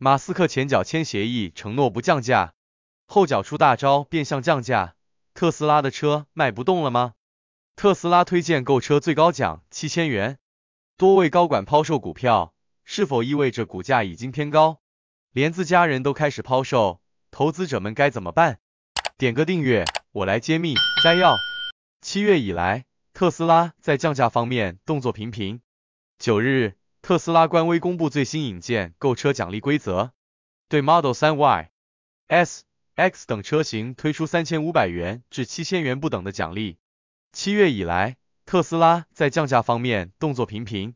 马斯克前脚签协议承诺不降价，后脚出大招变相降价，特斯拉的车卖不动了吗？特斯拉推荐购车最高奖七千元，多位高管抛售股票，是否意味着股价已经偏高？连自家人都开始抛售，投资者们该怎么办？点个订阅，我来揭秘。摘要：七月以来，特斯拉在降价方面动作频频。九日。特斯拉官微公布最新引荐购车奖励规则，对 Model 3、Y、S、X 等车型推出三千五百元至七千元不等的奖励。七月以来，特斯拉在降价方面动作频频。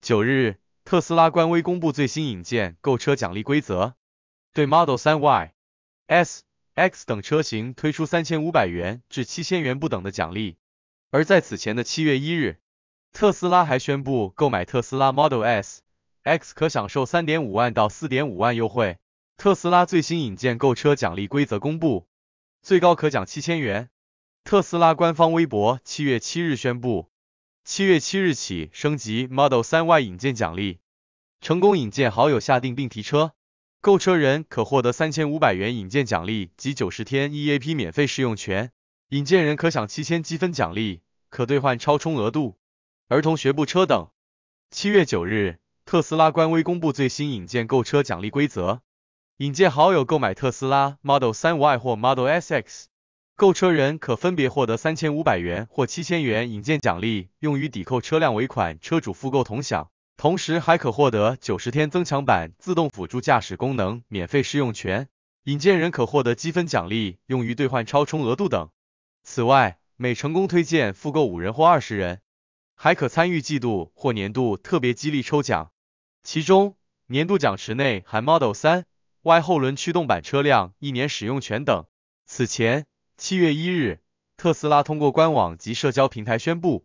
九日，特斯拉官微公布最新引荐购车奖励规则，对 Model 3、Y、S、X 等车型推出三千五百元至七千元不等的奖励。而在此前的七月一日。特斯拉还宣布，购买特斯拉 Model S、X 可享受三点五万到四点五万优惠。特斯拉最新引荐购车奖励规则公布，最高可奖七千元。特斯拉官方微博七月七日宣布，七月七日起升级 Model 三 Y 引荐奖励，成功引荐好友下定并提车，购车人可获得三千五百元引荐奖励及九十天 EAP 免费试用权，引荐人可享七千积分奖励，可兑换超充额度。儿童学步车等。七月九日，特斯拉官微公布最新引荐购车奖励规则：引荐好友购买特斯拉 Model 3、Y 或 Model S、X，购车人可分别获得三千五百元或七千元引荐奖励，用于抵扣车辆尾款，车主复购同享。同时还可获得九十天增强版自动辅助驾驶功能免费试用权，引荐人可获得积分奖励，用于兑换超充额度等。此外，每成功推荐复购五人或二十人。还可参与季度或年度特别激励抽奖，其中年度奖池内含 Model 3 Y 后轮驱动版车辆一年使用权等。此前，七月一日，特斯拉通过官网及社交平台宣布，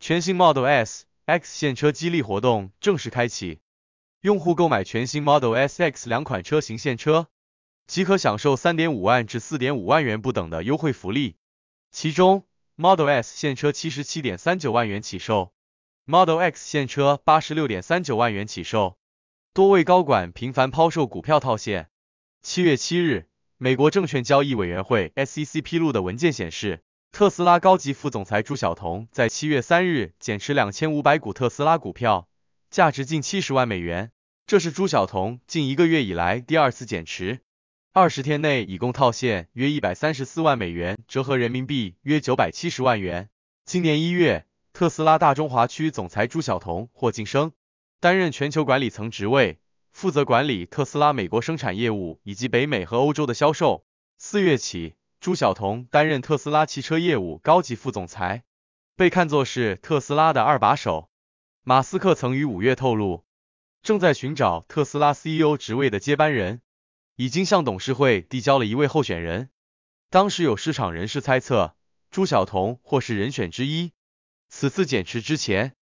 全新 Model S、X 现车激励活动正式开启，用户购买全新 Model S、X 两款车型现车，即可享受三点五万至四点五万元不等的优惠福利，其中。Model S 现车七十七点三九万元起售，Model X 现车八十六点三九万元起售。多位高管频繁抛售股票套现。七月七日，美国证券交易委员会 SEC 披露的文件显示，特斯拉高级副总裁朱晓彤在七月三日减持两千五百股特斯拉股票，价值近七十万美元，这是朱晓彤近一个月以来第二次减持。二十天内已共套现约一百三十四万美元，折合人民币约九百七十万元。今年一月，特斯拉大中华区总裁朱晓彤获晋升，担任全球管理层职位，负责管理特斯拉美国生产业务以及北美和欧洲的销售。四月起，朱晓彤担任特斯拉汽车业务高级副总裁，被看作是特斯拉的二把手。马斯克曾于五月透露，正在寻找特斯拉 CEO 职位的接班人。已经向董事会递交了一位候选人。当时有市场人士猜测朱晓彤或是人选之一。此次减持之前，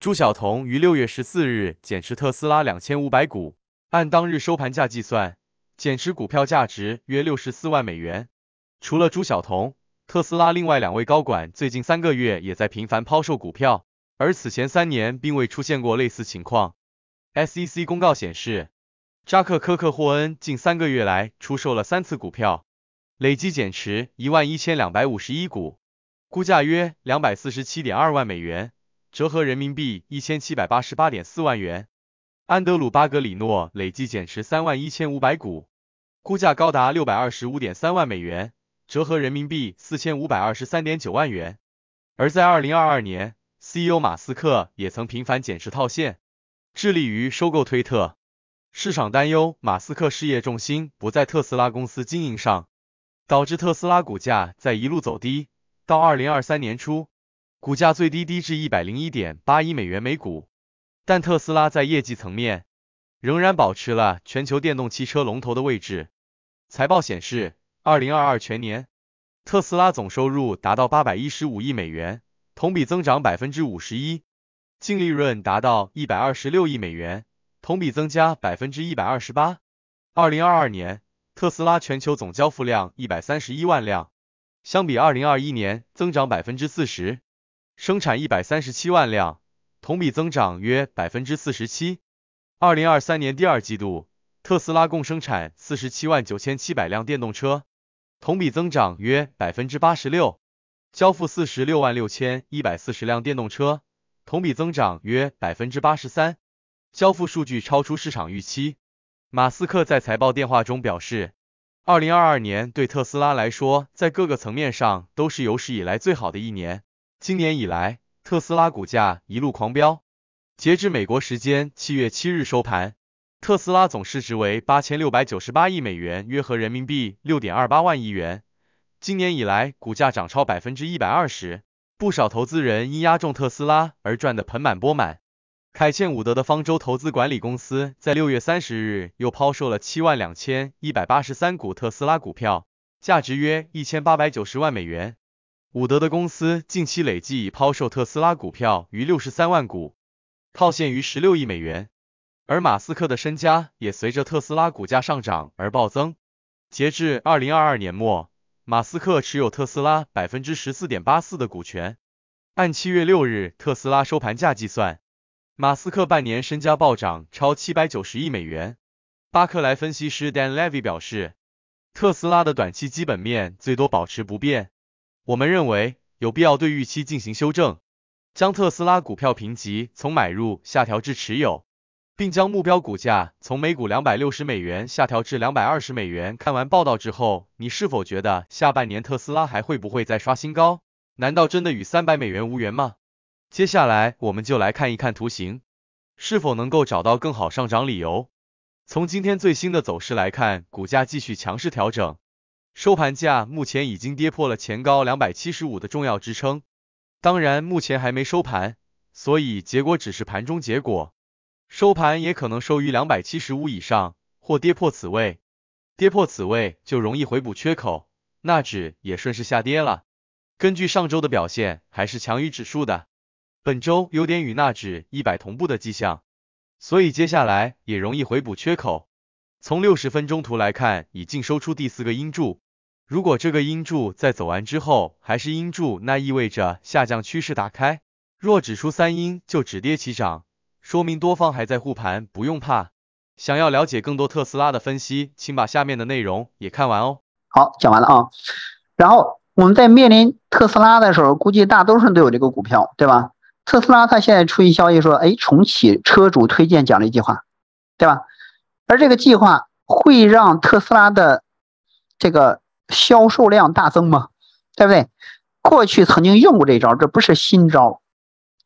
朱晓彤于六月十四日减持特斯拉两千五百股，按当日收盘价计算，减持股票价值约六十四万美元。除了朱晓彤，特斯拉另外两位高管最近三个月也在频繁抛售股票，而此前三年并未出现过类似情况。SEC 公告显示。扎克科克霍恩近三个月来出售了三次股票，累计减持一万一千两百五十一股，估价约两百四十七点二万美元，折合人民币一千七百八十八点四万元。安德鲁巴格里诺累计减持三万一千五百股，估价高达六百二十五点三万美元，折合人民币四千五百二十三点九万元。而在二零二二年，CEO 马斯克也曾频繁减持套现，致力于收购推特。市场担忧马斯克事业重心不在特斯拉公司经营上，导致特斯拉股价在一路走低。到二零二三年初，股价最低低至一百零一点八一美元每股。但特斯拉在业绩层面仍然保持了全球电动汽车龙头的位置。财报显示，二零二二全年，特斯拉总收入达到八百一十五亿美元，同比增长百分之五十一，净利润达到一百二十六亿美元。同比增加百分之一百二十八。二零二二年，特斯拉全球总交付量一百三十一万辆，相比二零二一年增长百分之四十，生产一百三十七万辆，同比增长约百分之四十七。二零二三年第二季度，特斯拉共生产四十七万九千七百辆电动车，同比增长约百分之八十六，交付四十六万六千一百四十辆电动车，同比增长约百分之八十三。交付数据超出市场预期。马斯克在财报电话中表示，二零二二年对特斯拉来说，在各个层面上都是有史以来最好的一年。今年以来，特斯拉股价一路狂飙。截至美国时间七月七日收盘，特斯拉总市值为八千六百九十八亿美元，约合人民币六点二八万亿元。今年以来，股价涨超百分之一百二十，不少投资人因押中特斯拉而赚得盆满钵满。凯茜·伍德的方舟投资管理公司在六月三十日又抛售了七万两千一百八十三股特斯拉股票，价值约一千八百九十万美元。伍德的公司近期累计已抛售特斯拉股票逾六十三万股，套现逾十六亿美元。而马斯克的身家也随着特斯拉股价上涨而暴增。截至二零二二年末，马斯克持有特斯拉百分之十四点八四的股权，按七月六日特斯拉收盘价计算。马斯克半年身家暴涨超七百九十亿美元，巴克莱分析师 Dan Levy 表示，特斯拉的短期基本面最多保持不变。我们认为有必要对预期进行修正，将特斯拉股票评级从买入下调至持有，并将目标股价从每股两百六十美元下调至两百二十美元。看完报道之后，你是否觉得下半年特斯拉还会不会再刷新高？难道真的与三百美元无缘吗？接下来我们就来看一看图形是否能够找到更好上涨理由。从今天最新的走势来看，股价继续强势调整，收盘价目前已经跌破了前高两百七十五的重要支撑。当然，目前还没收盘，所以结果只是盘中结果，收盘也可能收于两百七十五以上或跌破此位。跌破此位就容易回补缺口，纳指也顺势下跌了。根据上周的表现，还是强于指数的。本周有点与纳指一百同步的迹象，所以接下来也容易回补缺口。从六十分钟图来看，已净收出第四个阴柱。如果这个阴柱在走完之后还是阴柱，那意味着下降趋势打开。若指出三阴就止跌起涨，说明多方还在护盘，不用怕。想要了解更多特斯拉的分析，请把下面的内容也看完哦。好，讲完了啊。然后我们在面临特斯拉的时候，估计大多数人都有这个股票，对吧？特斯拉它现在出一消息说，哎，重启车主推荐奖励计划，对吧？而这个计划会让特斯拉的这个销售量大增吗？对不对？过去曾经用过这招，这不是新招，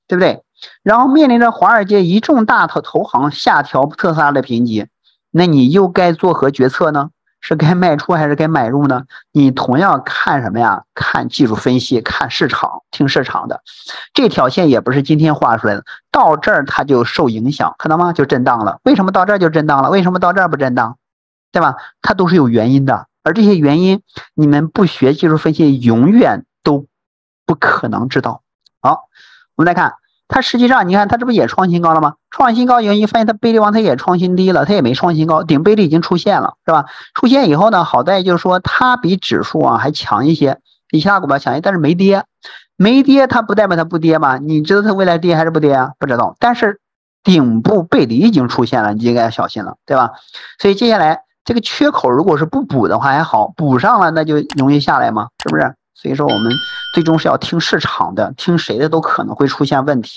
对不对？然后面临着华尔街一众大头投行下调特斯拉的评级，那你又该作何决策呢？是该卖出还是该买入呢？你同样看什么呀？看技术分析，看市场，听市场的。这条线也不是今天画出来的，到这儿它就受影响，看到吗？就震荡了。为什么到这儿就震荡了？为什么到这儿不震荡？对吧？它都是有原因的，而这些原因你们不学技术分析，永远都不可能知道。好，我们来看。它实际上，你看它这不也创新高了吗？创新高，以后，你发现它背离完，它也创新低了，它也没创新高，顶背离已经出现了，是吧？出现以后呢，好在就是说它比指数啊还强一些，比其他股票强一些，但是没跌，没跌它不代表它不跌吧？你知道它未来跌还是不跌啊？不知道，但是顶部背离已经出现了，你应该要小心了，对吧？所以接下来这个缺口如果是不补的话还好，补上了那就容易下来嘛，是不是？所以说，我们最终是要听市场的，听谁的都可能会出现问题。